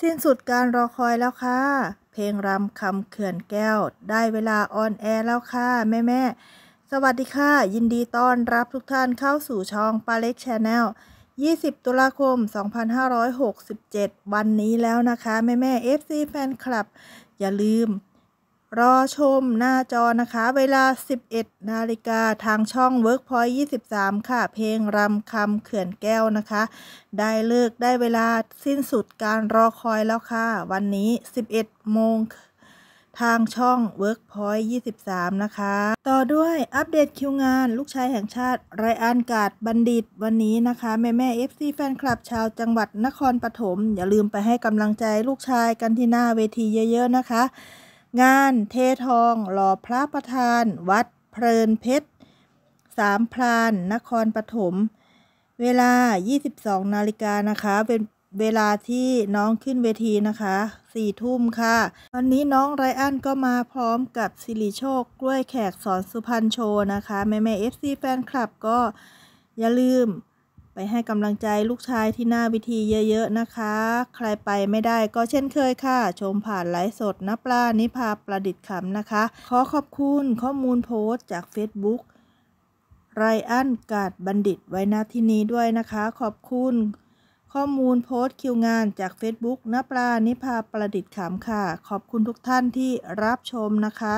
สิ้นสุดการรอคอยแล้วค่ะ เพลงรำคำเขื่อนแก้ว ได้เวลาออนแอร์แล้วค่ะ แม่แม่สวัสดีค่ะ ยินดีต้อนรับทุกท่านเข้าสู่ช่องปาเล็กชาแนล 20 ตุลาคม 2567 วันนี้แล้วนะคะ แม่แม่ FC แฟนคลับ อย่าลืมรอชมหน้าจอนะคะ เวลา 11 นาฬิกาทางช่อง Workpoint 23 ค่ะ เพลงรำคำเขื่อนแก้วนะคะ ได้เลิกได้เวลาสิ้นสุดการรอคอยแล้วค่ะ วันนี้ 11 โมงทางช่อง Workpoint 23 นะคะ ต่อด้วยอัปเดตคิวงาน ลูกชายแห่งชาติไรอันกาดบัณฑิตวันนี้นะคะ แม่แม่ FC แฟนคลับชาวจังหวัดนครปฐมอย่าลืมไปให้กำลังใจลูกชายกันที่หน้าเวทีเยอะ ๆนะคะงานเททอง หล่อพระประธาน วัดเพลินเพชรสามพราน นครปฐมเวลา 22 นาฬิกานะคะ เป็นเวลาที่น้องขึ้นเวทีนะคะสี่ทุ่มค่ะวันนี้น้องไรอันก็มาพร้อมกับ สิริโชคกล้วยแขกสอนสุพรรณโชว์นะคะ แม่แม่เอฟซีแฟนคลับก็อย่าลืมไปให้กำลังใจลูกชายที่หน้าวิธีเยอะๆนะคะ ใครไปไม่ได้ก็เช่นเคยค่ะ ชมผ่านไลฟ์สดนปลานิพาประดิษฐ์ขำนะคะ ขอขอบคุณข้อมูลโพสต์จาก Facebook ไรอันกาดบัณฑิตไว้ณที่นี้ด้วยนะคะ ขอบคุณ ข้อมูลโพสต์คิวงานจาก Facebook นปลานิพาประดิษฐ์ขำค่ะ ขอบคุณทุกท่านที่รับชมนะคะ